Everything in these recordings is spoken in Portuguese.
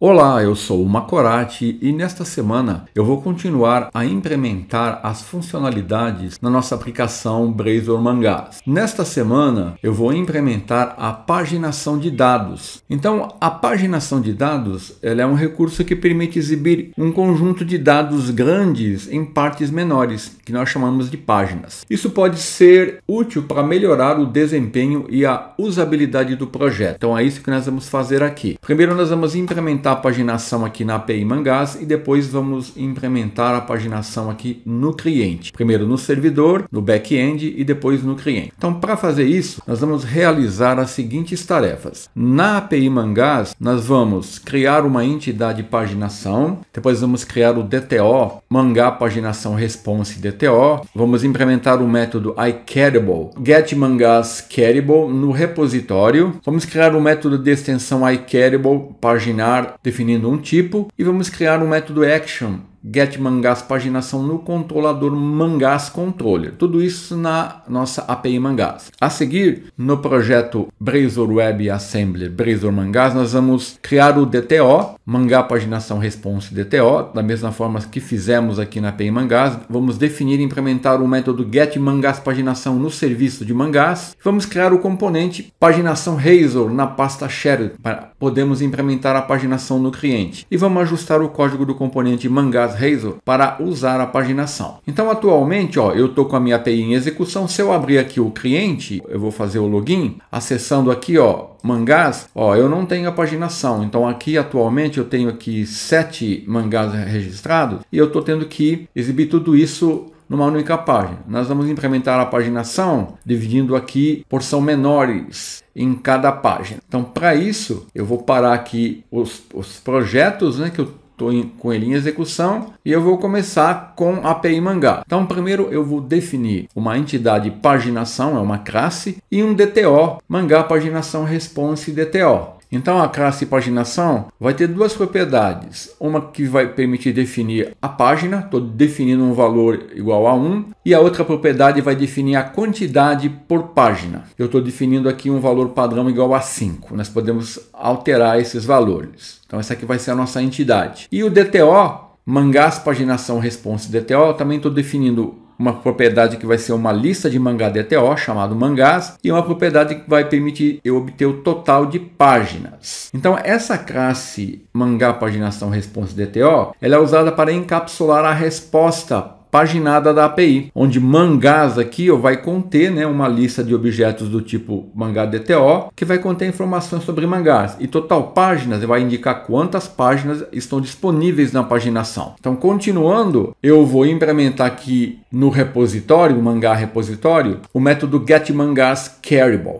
Olá, eu sou o Macorati e nesta semana eu vou continuar a implementar as funcionalidades na nossa aplicação Brazor Mangas. Nesta semana eu vou implementar a paginação de dados. Então, a paginação de dados ela é um recurso que permite exibir um conjunto de dados grandes em partes menores, que nós chamamos de páginas. Isso pode ser útil para melhorar o desempenho e a usabilidade do projeto. Então é isso que nós vamos fazer aqui. Primeiro nós vamos implementar implementar a paginação aqui na API mangás e depois vamos implementar a paginação aqui no cliente. Primeiro no servidor, no back-end e depois no cliente. Então, para fazer isso, nós vamos realizar as seguintes tarefas. Na API mangás nós vamos criar uma entidade paginação, depois vamos criar o DTO, Mangá Paginação Response DTO, vamos implementar o método iCarable, get mangás carable no repositório, vamos criar o método de extensão iCarable paginar definindo um tipo e vamos criar um método action get mangas paginação no controlador mangas controller. Tudo isso na nossa API mangas. A seguir, no projeto Brazor Web Assembly Brazor Mangas, nós vamos criar o DTO, mangá paginação response DTO, da mesma forma que fizemos aqui na API mangas. Vamos definir e implementar o método get mangas paginação no serviço de mangas. Vamos criar o componente paginação Razor na pasta shared para podermos implementar a paginação no cliente. E vamos ajustar o código do componente mangas Glass para usar a paginação. Então atualmente ó, eu estou com a minha API em execução, se eu abrir aqui o cliente, eu vou fazer o login, acessando aqui ó, mangás, ó, eu não tenho a paginação. Então aqui atualmente eu tenho aqui sete mangás registrados e eu estou tendo que exibir tudo isso numa única página. Nós vamos implementar a paginação dividindo aqui porção menores em cada página. Então para isso eu vou parar aqui os, os projetos né, que eu estou com ele em execução e eu vou começar com API Mangá. Então, primeiro eu vou definir uma entidade paginação, é uma classe, e um DTO, Mangá Paginação Response DTO. Então a classe paginação vai ter duas propriedades, uma que vai permitir definir a página, estou definindo um valor igual a 1, e a outra propriedade vai definir a quantidade por página. Eu estou definindo aqui um valor padrão igual a 5, nós podemos alterar esses valores. Então essa aqui vai ser a nossa entidade. E o DTO, Mangás Paginação Response DTO, também estou definindo uma propriedade que vai ser uma lista de mangá DTO, chamado mangás, e uma propriedade que vai permitir eu obter o total de páginas. Então, essa classe mangá paginação response DTO, ela é usada para encapsular a resposta paginada da API, onde mangás aqui ó, vai conter né, uma lista de objetos do tipo mangá DTO, que vai conter informações sobre mangás. E total páginas vai indicar quantas páginas estão disponíveis na paginação. Então, continuando, eu vou implementar aqui no repositório, o mangá repositório, o método getMangasCarryable.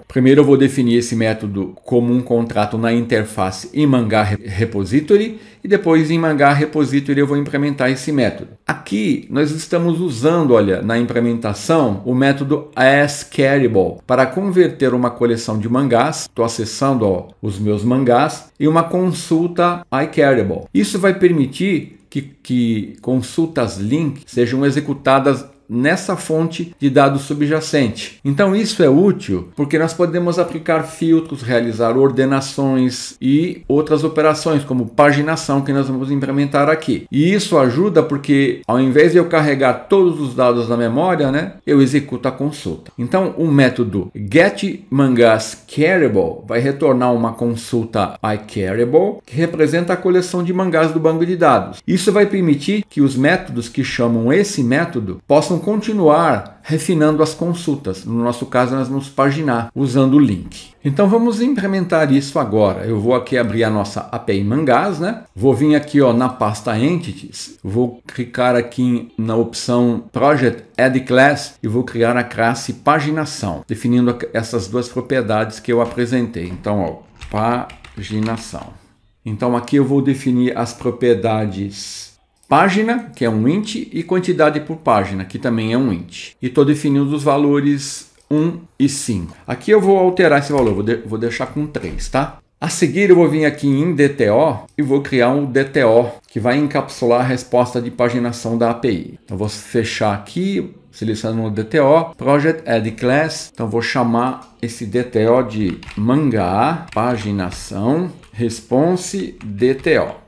Primeiro eu vou definir esse método como um contrato na interface em mangá repository e depois em mangá repository eu vou implementar esse método. Aqui nós estamos usando, olha, na implementação o método asCarryable para converter uma coleção de mangás, estou acessando ó, os meus mangás, e uma consulta iCarryable. Isso vai permitir que, que, consultas link sejam executadas nessa fonte de dados subjacente. Então isso é útil porque nós podemos aplicar filtros, realizar ordenações e outras operações como paginação que nós vamos implementar aqui. E isso ajuda porque ao invés de eu carregar todos os dados na memória, né, eu executo a consulta. Então o método getMangasCarryable vai retornar uma consulta iCarryable que representa a coleção de mangás do banco de dados. Isso vai permitir que os métodos que chamam esse método possam possam continuar refinando as consultas. No nosso caso, nós vamos paginar usando o link. Então vamos implementar isso agora. Eu vou aqui abrir a nossa API Mangas, né? Vou vir aqui ó, na pasta Entities, vou clicar aqui na opção Project Add Class e vou criar a classe Paginação, definindo essas duas propriedades que eu apresentei. Então, ó, paginação. Então aqui eu vou definir as propriedades página, que é um int, e quantidade por página, que também é um int. E estou definindo os valores 1 e 5. Aqui eu vou alterar esse valor, vou, de vou deixar com 3, tá? A seguir eu vou vir aqui em DTO e vou criar um DTO que vai encapsular a resposta de paginação da API. Então vou fechar aqui, selecionando o DTO, Project Add Class. Então vou chamar esse DTO de manga paginação response DTO.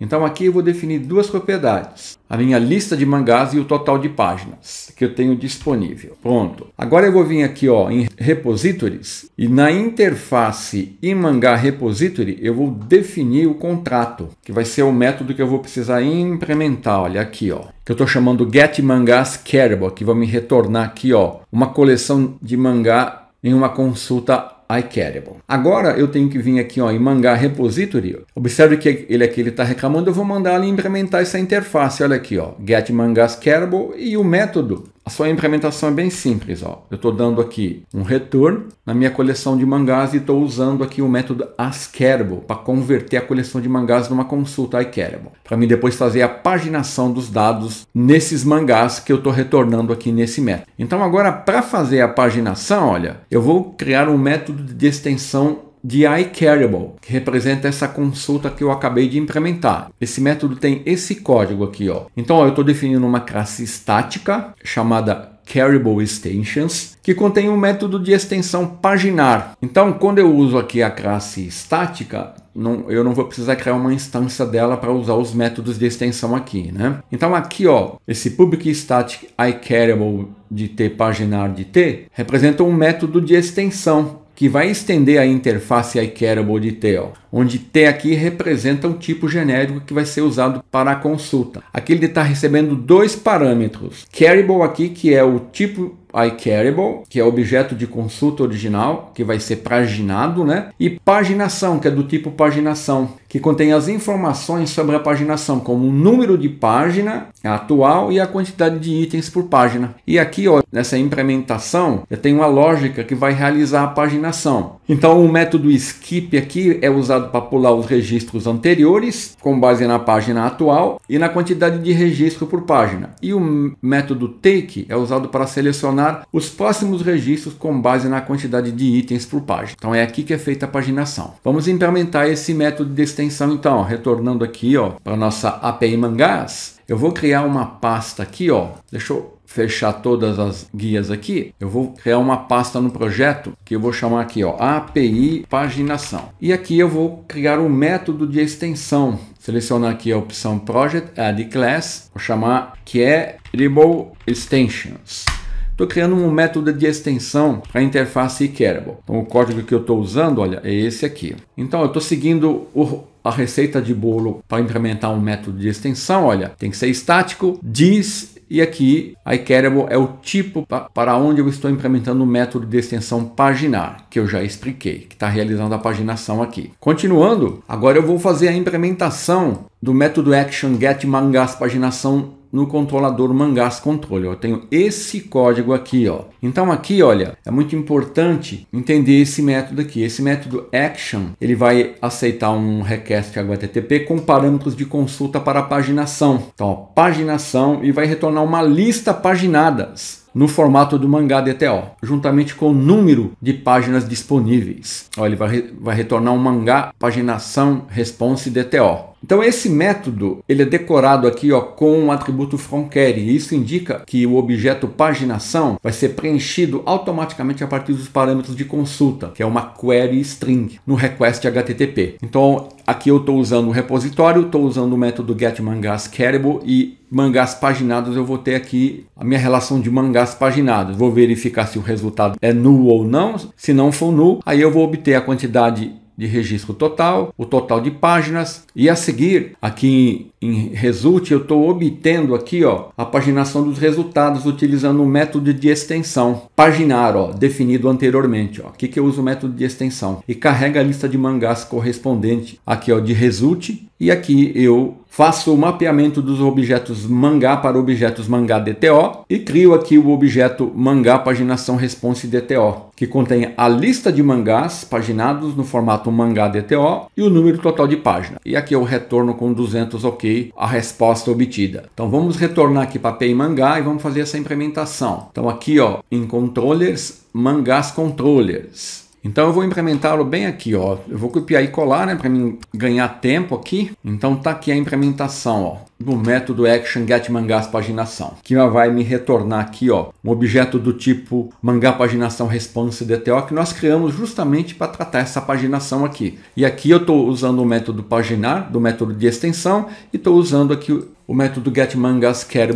Então aqui eu vou definir duas propriedades. A minha lista de mangás e o total de páginas que eu tenho disponível. Pronto. Agora eu vou vir aqui ó, em Repositories e na interface em mangá Repository eu vou definir o contrato, que vai ser o método que eu vou precisar implementar. Olha aqui, ó, que eu estou chamando Get Mangás Carable, que vai me retornar aqui ó, uma coleção de mangá em uma consulta Icarable. É Agora eu tenho que vir aqui ó, em Manga Repository. Observe que ele aqui está reclamando, eu vou mandar ele implementar essa interface. Olha aqui, ó, get mangas Carable e o método a sua implementação é bem simples. Ó. Eu estou dando aqui um return na minha coleção de mangás e estou usando aqui o método ascerbo para converter a coleção de mangás numa consulta iCarable, para mim depois fazer a paginação dos dados nesses mangás que eu estou retornando aqui nesse método. Então agora para fazer a paginação, olha, eu vou criar um método de extensão de iCarryable, que representa essa consulta que eu acabei de implementar. Esse método tem esse código aqui. Ó. Então ó, eu estou definindo uma classe estática chamada Carryable Extensions, que contém um método de extensão paginar. Então, quando eu uso aqui a classe estática, não, eu não vou precisar criar uma instância dela para usar os métodos de extensão aqui, né? Então aqui, ó, esse public static iCarryable de t paginar de t representa um método de extensão que vai estender a interface iCarable de TEL, onde T aqui representa um tipo genérico que vai ser usado para a consulta. Aqui ele está recebendo dois parâmetros, Carable aqui que é o tipo iCarryable, que é objeto de consulta original, que vai ser paginado, né? E paginação, que é do tipo paginação, que contém as informações sobre a paginação, como o número de página atual e a quantidade de itens por página. E aqui, ó, nessa implementação, eu tenho uma lógica que vai realizar a paginação. Então, o método skip aqui é usado para pular os registros anteriores, com base na página atual e na quantidade de registro por página. E o método take é usado para selecionar os próximos registros com base na quantidade de itens por página. Então, é aqui que é feita a paginação. Vamos implementar esse método de extensão, então, retornando aqui para a nossa API Mangás. Eu vou criar uma pasta aqui, ó. deixa eu fechar todas as guias aqui, eu vou criar uma pasta no projeto que eu vou chamar aqui, ó, API Paginação. E aqui eu vou criar um método de extensão. Selecionar aqui a opção Project Add Class, vou chamar que é Edible Extensions. Estou criando um método de extensão para a interface Iterable. Então, o código que eu estou usando, olha, é esse aqui. Então, eu estou seguindo o, a receita de bolo para implementar um método de extensão. Olha, tem que ser estático, diz e aqui, iCarable é o tipo para onde eu estou implementando o método de extensão paginar, que eu já expliquei, que está realizando a paginação aqui. Continuando, agora eu vou fazer a implementação do método action get mangas paginação no controlador Mangas Controle. Eu tenho esse código aqui, ó. Então aqui, olha, é muito importante entender esse método aqui. Esse método action, ele vai aceitar um request HTTP com parâmetros de consulta para paginação. Então, ó, paginação e vai retornar uma lista paginadas no formato do mangá DTO, juntamente com o número de páginas disponíveis. Ó, ele vai, vai retornar um mangá paginação response DTO. Então esse método ele é decorado aqui ó, com o um atributo fromQuery e isso indica que o objeto paginação vai ser preenchido automaticamente a partir dos parâmetros de consulta, que é uma query string no request HTTP. Então aqui eu estou usando o repositório, estou usando o método getMangasCarryable e mangás paginados eu vou ter aqui a minha relação de mangás paginados. Vou verificar se o resultado é null ou não. Se não for null, aí eu vou obter a quantidade de registro total, o total de páginas e a seguir aqui em Result eu estou obtendo aqui ó a paginação dos resultados utilizando o método de extensão paginar ó definido anteriormente ó aqui que eu uso o método de extensão e carrega a lista de mangás correspondente aqui ó de Result e aqui eu faço o mapeamento dos objetos mangá para objetos mangá DTO e crio aqui o objeto mangá paginação response DTO, que contém a lista de mangás paginados no formato mangá DTO e o número total de página. E aqui eu retorno com 200 OK a resposta obtida. Então vamos retornar aqui para API mangá e vamos fazer essa implementação. Então aqui ó, em controllers, mangás controllers então eu vou implementá-lo bem aqui, ó. Eu vou copiar e colar, né, para mim ganhar tempo aqui. Então tá aqui a implementação, ó, do método action get mangás paginação, que vai me retornar aqui, ó, um objeto do tipo mangá paginação response DTO que nós criamos justamente para tratar essa paginação aqui. E aqui eu estou usando o método paginar, do método de extensão, e estou usando aqui o método get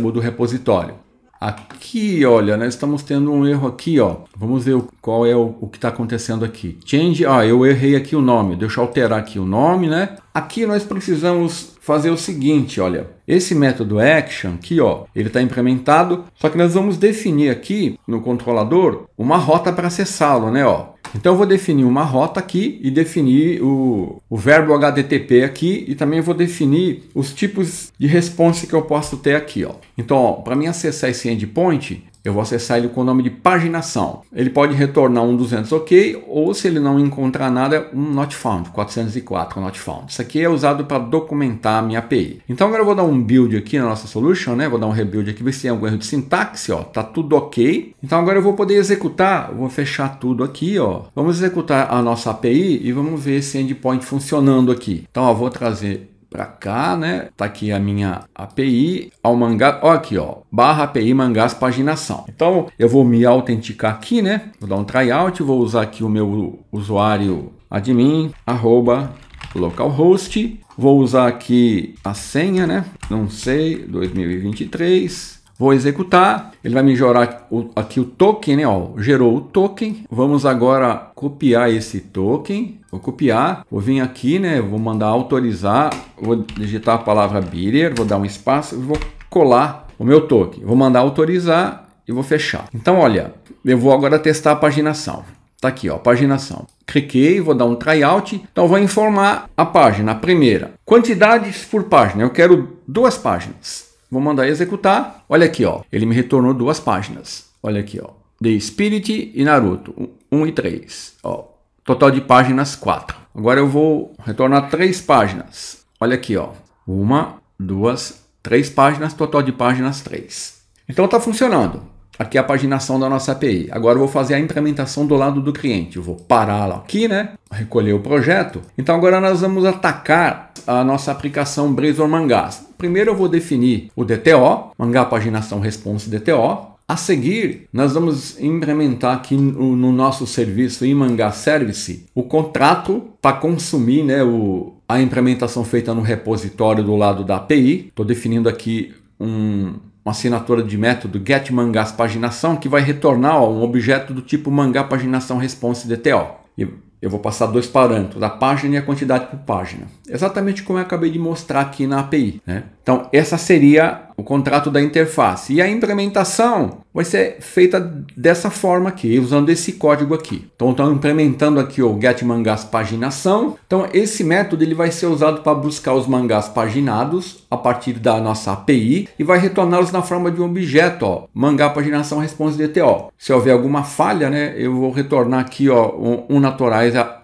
do repositório. Aqui, olha, nós estamos tendo um erro aqui, ó. Vamos ver qual é o, o que está acontecendo aqui. Change, ah, eu errei aqui o nome. Deixa eu alterar aqui o nome, né? Aqui nós precisamos fazer o seguinte, olha. Esse método action aqui, ó, ele está implementado. Só que nós vamos definir aqui no controlador uma rota para acessá-lo, né, ó. Então eu vou definir uma rota aqui e definir o, o verbo HTTP aqui e também vou definir os tipos de response que eu posso ter aqui. Ó. Então, para mim acessar esse endpoint, eu vou acessar ele com o nome de paginação. Ele pode retornar um 200 OK ou se ele não encontrar nada, um not found, 404 not found. Isso aqui é usado para documentar a minha API. Então agora eu vou dar um build aqui na nossa solution, né? Vou dar um rebuild aqui ver se tem algum erro de sintaxe, ó. Tá tudo OK. Então agora eu vou poder executar, vou fechar tudo aqui, ó. Vamos executar a nossa API e vamos ver esse endpoint funcionando aqui. Então, ó, vou trazer para cá, né? Tá aqui a minha API ao mangá, ó aqui, ó, barra API mangás paginação. Então eu vou me autenticar aqui, né? Vou dar um tryout, vou usar aqui o meu usuário admin arroba localhost. Vou usar aqui a senha, né? Não sei, 2023. Vou executar, ele vai me gerar aqui o token, né? Ó, gerou o token. Vamos agora copiar esse token Vou copiar, vou vir aqui, né? Vou mandar autorizar, vou digitar a palavra bearer, vou dar um espaço, vou colar o meu token. Vou mandar autorizar e vou fechar. Então, olha, eu vou agora testar a paginação. Tá aqui, ó, paginação. Cliquei, vou dar um tryout. Então, vou informar a página, a primeira. Quantidades por página. Eu quero duas páginas. Vou mandar executar. Olha aqui, ó. Ele me retornou duas páginas. Olha aqui, ó. The Spirit e Naruto 1 um, um e 3. Ó, Total de páginas 4. Agora eu vou retornar três páginas. Olha aqui, ó. Uma, duas, três páginas, total de páginas 3. Então está funcionando. Aqui é a paginação da nossa API. Agora eu vou fazer a implementação do lado do cliente. Eu vou pará-la aqui, né? Recolher o projeto. Então agora nós vamos atacar a nossa aplicação Brazor Mangas. Primeiro eu vou definir o DTO, Mangá Paginação Response DTO. A seguir, nós vamos implementar aqui no, nosso serviço Imanga Service o contrato para consumir né, o, a implementação feita no repositório do lado da API. Estou definindo aqui um, uma assinatura de método getMangas paginação que vai retornar ó, um objeto do tipo mangá paginação response DTO. E eu vou passar dois parâmetros, a página e a quantidade por página. Exatamente como eu acabei de mostrar aqui na API. Né? Então, essa seria o contrato da interface. E a implementação vai ser feita dessa forma aqui, usando esse código aqui. Então, estão implementando aqui o get mangás paginação. Então, esse método ele vai ser usado para buscar os mangás paginados a partir da nossa API e vai retorná-los na forma de um objeto, ó, mangá paginação response DTO. Se houver alguma falha, né, eu vou retornar aqui, ó, um, um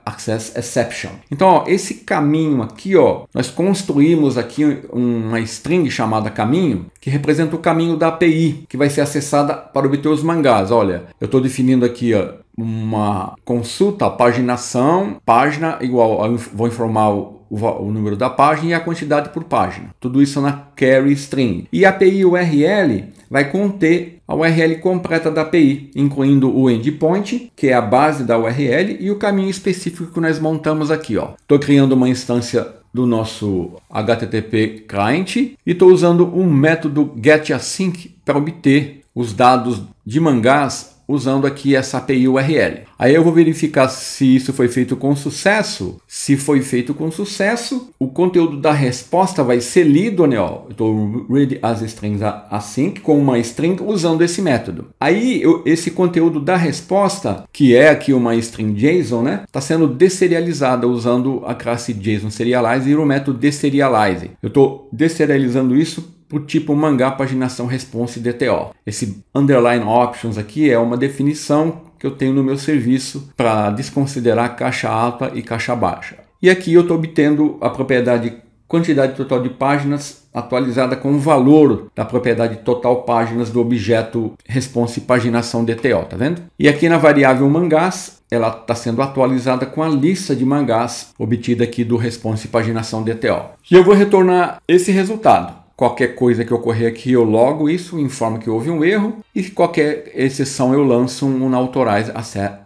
Access Exception. Então, ó, esse caminho aqui, ó, nós construímos aqui uma string chamada caminho, que representa o caminho da API, que vai ser acessada para obter os mangás. Olha, eu estou definindo aqui ó, uma consulta, paginação, página igual, vou informar o o, número da página e a quantidade por página. Tudo isso na carry string. E a API URL vai conter a URL completa da API, incluindo o endpoint, que é a base da URL, e o caminho específico que nós montamos aqui. Estou criando uma instância do nosso HTTP client e estou usando um método getAsync para obter os dados de mangás usando aqui essa API URL. Aí eu vou verificar se isso foi feito com sucesso. Se foi feito com sucesso, o conteúdo da resposta vai ser lido, né? Ó, eu estou read as strings async com uma string usando esse método. Aí eu, esse conteúdo da resposta, que é aqui uma string JSON, né? Está sendo deserializada usando a classe JSON serialize e o método deserialize. Eu estou deserializando isso para o tipo mangá paginação response DTO. Esse underline options aqui é uma definição que eu tenho no meu serviço para desconsiderar caixa alta e caixa baixa. E aqui eu estou obtendo a propriedade quantidade total de páginas atualizada com o valor da propriedade total páginas do objeto response paginação DTO, tá vendo? E aqui na variável mangás, ela está sendo atualizada com a lista de mangás obtida aqui do response paginação DTO. E eu vou retornar esse resultado. Qualquer coisa que ocorrer aqui, eu logo isso, informo que houve um erro, e qualquer exceção eu lanço um Unauthorized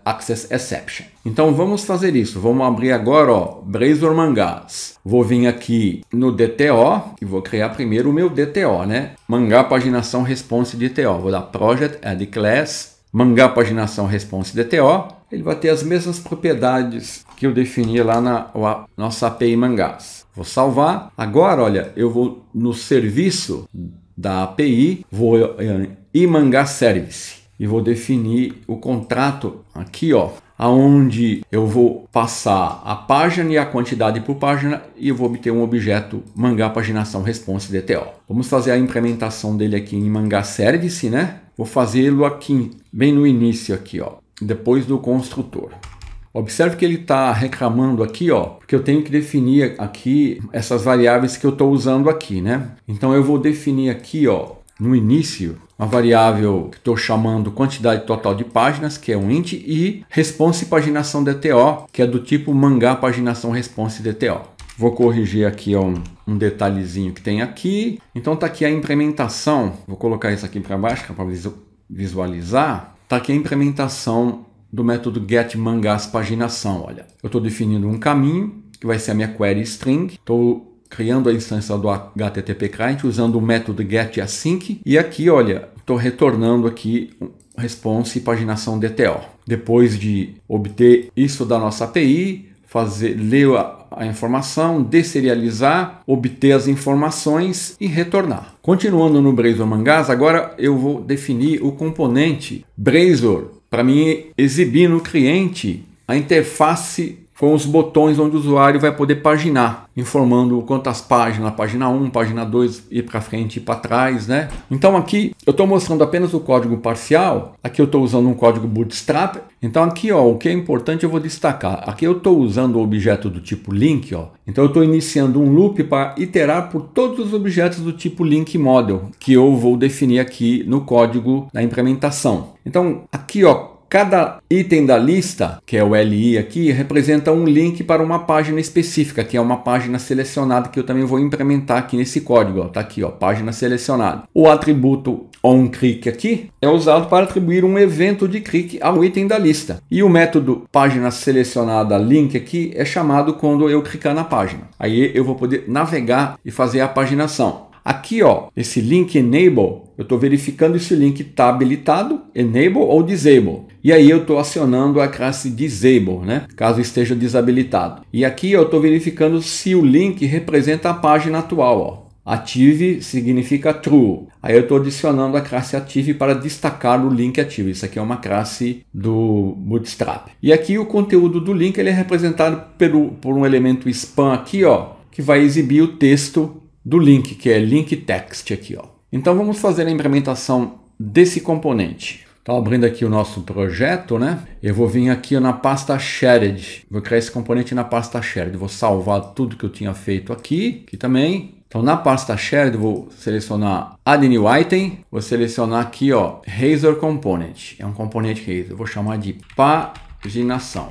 Access Exception. Então vamos fazer isso, vamos abrir agora ó, Brazor Mangás. Vou vir aqui no DTO e vou criar primeiro o meu DTO, né? Mangá Paginação Response DTO. Vou dar Project Add Class, Mangá Paginação Response DTO. Ele vai ter as mesmas propriedades que eu defini lá na nossa API Mangás. Vou salvar. Agora, olha, eu vou no serviço da API, vou em eh, Manga Service e vou definir o contrato aqui, ó, aonde eu vou passar a página e a quantidade por página e eu vou obter um objeto Manga Paginação Response DTO. Vamos fazer a implementação dele aqui em Manga Service, né? Vou fazê-lo aqui bem no início aqui, ó, depois do construtor. Observe que ele está reclamando aqui, ó, porque eu tenho que definir aqui essas variáveis que eu estou usando aqui, né? Então eu vou definir aqui, ó, no início, uma variável que estou chamando quantidade total de páginas, que é um int, e response paginação DTO, que é do tipo mangá paginação response DTO. Vou corrigir aqui ó, um, detalhezinho que tem aqui. Então está aqui a implementação. Vou colocar isso aqui para baixo é para visualizar. Está aqui a implementação do método get mangas paginação. Olha, eu estou definindo um caminho que vai ser a minha query string. Estou criando a instância do HTTP client usando o método get async e aqui, olha, estou retornando aqui response e paginação DTO. Depois de obter isso da nossa API, fazer ler a, a informação, deserializar, obter as informações e retornar. Continuando no Brazor Mangas, agora eu vou definir o componente Brazor para mim exibir no cliente a interface com os botões onde o usuário vai poder paginar, informando quantas páginas, página 1, página 2, ir para frente e para trás, né? Então aqui eu estou mostrando apenas o código parcial, aqui eu estou usando um código bootstrap, então aqui ó, o que é importante eu vou destacar, aqui eu estou usando o objeto do tipo link, ó. então eu estou iniciando um loop para iterar por todos os objetos do tipo link model, que eu vou definir aqui no código da implementação. Então aqui ó, Cada item da lista, que é o LI aqui, representa um link para uma página específica, que é uma página selecionada que eu também vou implementar aqui nesse código. Está aqui, ó, página selecionada. O atributo onClick aqui é usado para atribuir um evento de clique ao item da lista. E o método página selecionada link aqui é chamado quando eu clicar na página. Aí eu vou poder navegar e fazer a paginação. Aqui, ó, esse link enable, eu estou verificando se o link está habilitado, enable ou disable e aí eu estou acionando a classe Disable, né? caso esteja desabilitado. E aqui eu estou verificando se o link representa a página atual. Ó. Ative significa true. Aí eu estou adicionando a classe Ative para destacar o link ativo. Isso aqui é uma classe do Bootstrap. E aqui o conteúdo do link ele é representado pelo, por um elemento spam aqui, ó, que vai exibir o texto do link, que é link text aqui. Ó. Então vamos fazer a implementação desse componente. Então, abrindo aqui o nosso projeto, né? Eu vou vir aqui na pasta Shared. Vou criar esse componente na pasta Shared. Vou salvar tudo que eu tinha feito aqui, aqui também. Então, na pasta Shared, vou selecionar Add New Item. Vou selecionar aqui, ó, Razor Component. É um componente Razor. Vou chamar de paginação.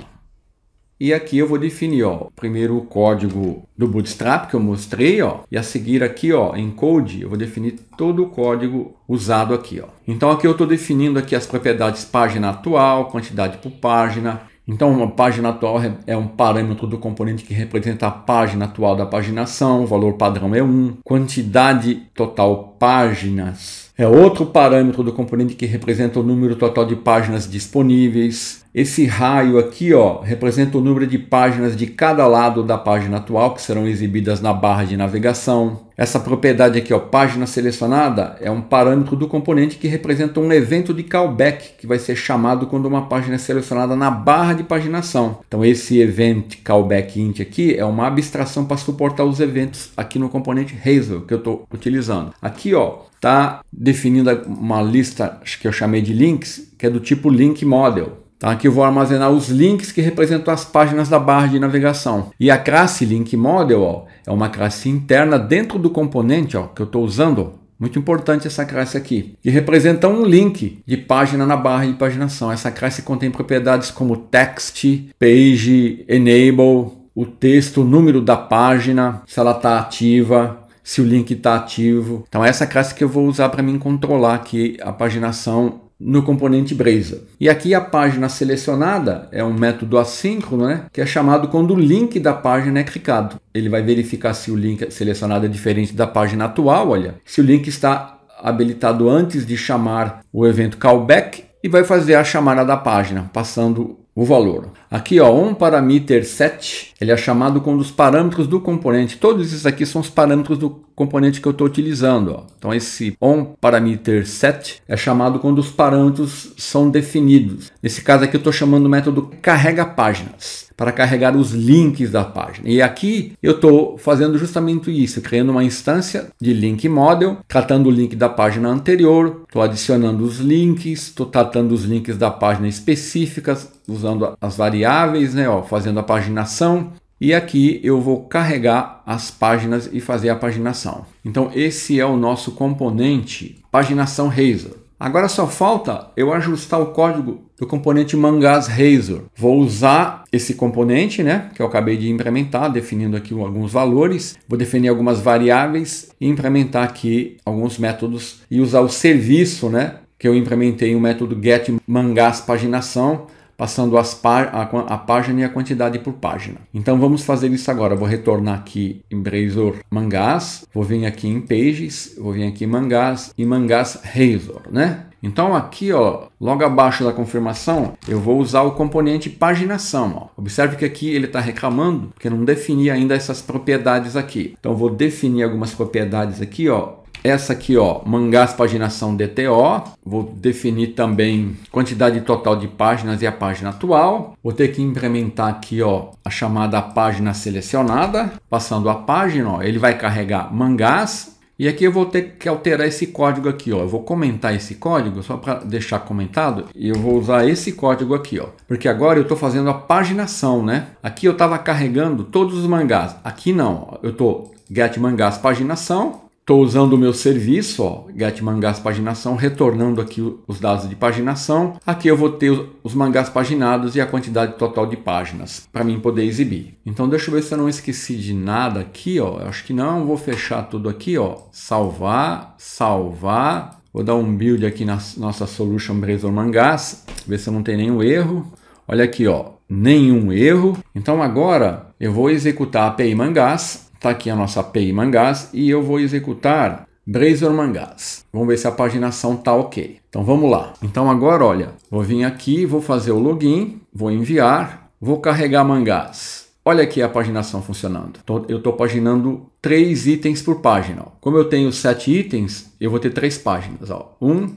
E aqui eu vou definir, ó, primeiro o código do Bootstrap que eu mostrei, ó, e a seguir aqui, ó, em code, eu vou definir todo o código usado aqui, ó. Então aqui eu estou definindo aqui as propriedades página atual, quantidade por página. Então uma página atual é um parâmetro do componente que representa a página atual da paginação, o valor padrão é 1, quantidade total páginas. É outro parâmetro do componente que representa o número total de páginas disponíveis. Esse raio aqui ó, representa o número de páginas de cada lado da página atual que serão exibidas na barra de navegação. Essa propriedade aqui, ó, página selecionada, é um parâmetro do componente que representa um evento de callback que vai ser chamado quando uma página é selecionada na barra de paginação. Então esse event callback int aqui é uma abstração para suportar os eventos aqui no componente Hazel que eu estou utilizando. Aqui aqui, ó, tá definindo uma lista que eu chamei de links, que é do tipo link model. Tá? Aqui eu vou armazenar os links que representam as páginas da barra de navegação. E a classe link model ó, é uma classe interna dentro do componente ó, que eu estou usando. Muito importante essa classe aqui, que representa um link de página na barra de paginação. Essa classe contém propriedades como text, page, enable, o texto, o número da página, se ela está ativa, se o link está ativo. Então essa classe que eu vou usar para mim controlar aqui a paginação no componente Breza. E aqui a página selecionada é um método assíncrono, né? que é chamado quando o link da página é clicado. Ele vai verificar se o link selecionado é diferente da página atual, olha. Se o link está habilitado antes de chamar o evento callback e vai fazer a chamada da página, passando o valor. Aqui, ó, um parameter set, ele é chamado como um dos parâmetros do componente. Todos esses aqui são os parâmetros do componente que eu estou utilizando. Ó. Então esse on parameter set é chamado quando os parâmetros são definidos. Nesse caso aqui eu estou chamando o método carrega páginas para carregar os links da página. E aqui eu estou fazendo justamente isso, criando uma instância de link model, tratando o link da página anterior, estou adicionando os links, estou tratando os links da página específicas, usando as variáveis, né, ó, fazendo a paginação, e aqui eu vou carregar as páginas e fazer a paginação. Então esse é o nosso componente paginação Razor. Agora só falta eu ajustar o código do componente Mangas Razor. Vou usar esse componente, né, que eu acabei de implementar, definindo aqui alguns valores, vou definir algumas variáveis e implementar aqui alguns métodos e usar o serviço, né, que eu implementei o método get mangas paginação passando a página e a quantidade por página. Então vamos fazer isso agora. Vou retornar aqui em Brazor Mangás, vou vir aqui em Pages, vou vir aqui em Mangás e Mangás Razor, né? Então aqui, ó, logo abaixo da confirmação, eu vou usar o componente paginação. Ó. Observe que aqui ele está reclamando porque não defini ainda essas propriedades aqui. Então vou definir algumas propriedades aqui, ó, essa aqui, ó, mangás paginação DTO. Vou definir também quantidade total de páginas e a página atual. Vou ter que implementar aqui, ó, a chamada página selecionada. Passando a página, ó, ele vai carregar mangás. E aqui eu vou ter que alterar esse código aqui, ó. Eu vou comentar esse código só para deixar comentado. E eu vou usar esse código aqui, ó. Porque agora eu estou fazendo a paginação, né? Aqui eu estava carregando todos os mangás. Aqui não. Ó. Eu estou get mangás paginação Estou usando o meu serviço, ó, get mangás paginação, retornando aqui os dados de paginação. Aqui eu vou ter os mangás paginados e a quantidade total de páginas para mim poder exibir. Então deixa eu ver se eu não esqueci de nada aqui, ó. Acho que não, vou fechar tudo aqui, ó. Salvar, salvar. Vou dar um build aqui na nossa solution Blazor Mangás, ver se eu não tem nenhum erro. Olha aqui, ó, nenhum erro. Então agora eu vou executar a API Mangás Está aqui a nossa API Mangás e eu vou executar Brazor Mangás. Vamos ver se a paginação está ok. Então vamos lá. Então agora, olha, vou vir aqui, vou fazer o login, vou enviar, vou carregar mangás. Olha aqui a paginação funcionando. Eu estou paginando três itens por página. Como eu tenho sete itens, eu vou ter três páginas. Ó. Um,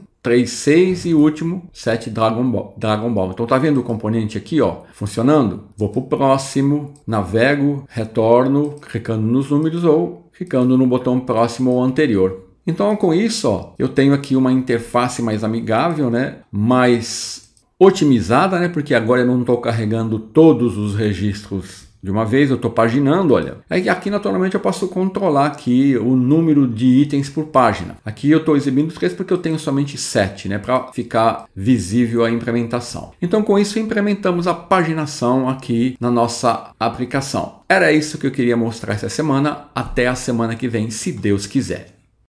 6 e último 7 Dragon Ball, Dragon Ball. Então tá vendo o componente aqui, ó, funcionando? Vou pro próximo, navego, retorno, clicando nos números ou clicando no botão próximo ou anterior. Então com isso, ó, eu tenho aqui uma interface mais amigável, né? Mais otimizada, né? Porque agora eu não estou carregando todos os registros de uma vez, eu estou paginando, olha. É aqui naturalmente eu posso controlar aqui o número de itens por página. Aqui eu estou exibindo três porque eu tenho somente sete, né, para ficar visível a implementação. Então com isso implementamos a paginação aqui na nossa aplicação. Era isso que eu queria mostrar essa semana. Até a semana que vem, se Deus quiser.